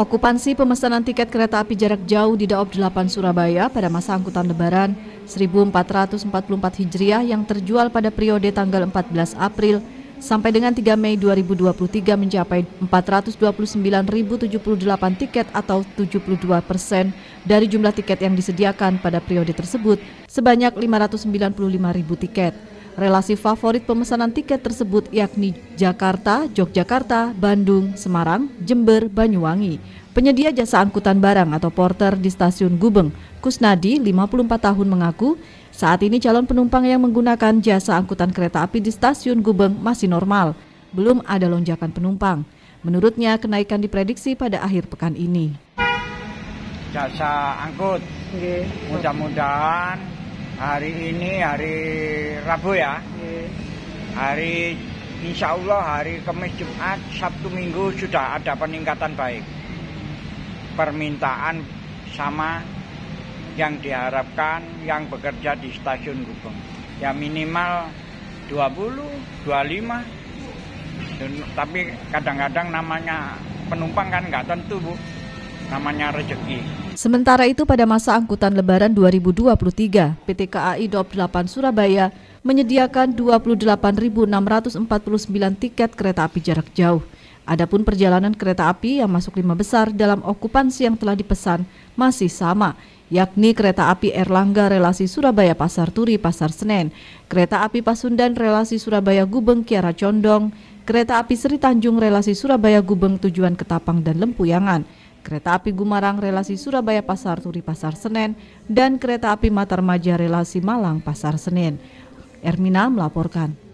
Okupansi pemesanan tiket kereta api jarak jauh di Daob 8 Surabaya pada masa angkutan lebaran 1444 Hijriah yang terjual pada periode tanggal 14 April sampai dengan 3 Mei 2023 mencapai 429.078 tiket atau 72 persen dari jumlah tiket yang disediakan pada periode tersebut sebanyak 595.000 tiket. Relasi favorit pemesanan tiket tersebut yakni Jakarta, Yogyakarta, Bandung, Semarang, Jember, Banyuwangi. Penyedia jasa angkutan barang atau porter di stasiun Gubeng, Kusnadi, 54 tahun mengaku, saat ini calon penumpang yang menggunakan jasa angkutan kereta api di stasiun Gubeng masih normal, belum ada lonjakan penumpang. Menurutnya, kenaikan diprediksi pada akhir pekan ini. Jasa angkut, mudah-mudahan Hari ini hari Rabu ya. Iya. Hari Insya Allah hari Kamis Jumat Sabtu Minggu sudah ada peningkatan baik permintaan sama yang diharapkan yang bekerja di stasiun Gubeng ya minimal 20 25 tapi kadang-kadang namanya penumpang kan nggak tentu bu namanya rezeki Sementara itu pada masa angkutan lebaran 2023, PT KAI Dop 8 Surabaya menyediakan 28.649 tiket kereta api jarak jauh. Adapun perjalanan kereta api yang masuk lima besar dalam okupansi yang telah dipesan masih sama, yakni kereta api Erlangga relasi Surabaya Pasar Turi Pasar Senen, kereta api Pasundan relasi Surabaya Gubeng Kiara Condong, kereta api Seri Tanjung relasi Surabaya Gubeng tujuan Ketapang dan Lempuyangan, kereta api Gumarang relasi Surabaya Pasar Turi Pasar Senen, dan kereta api Matarmaja relasi Malang Pasar Senen. Ermina melaporkan.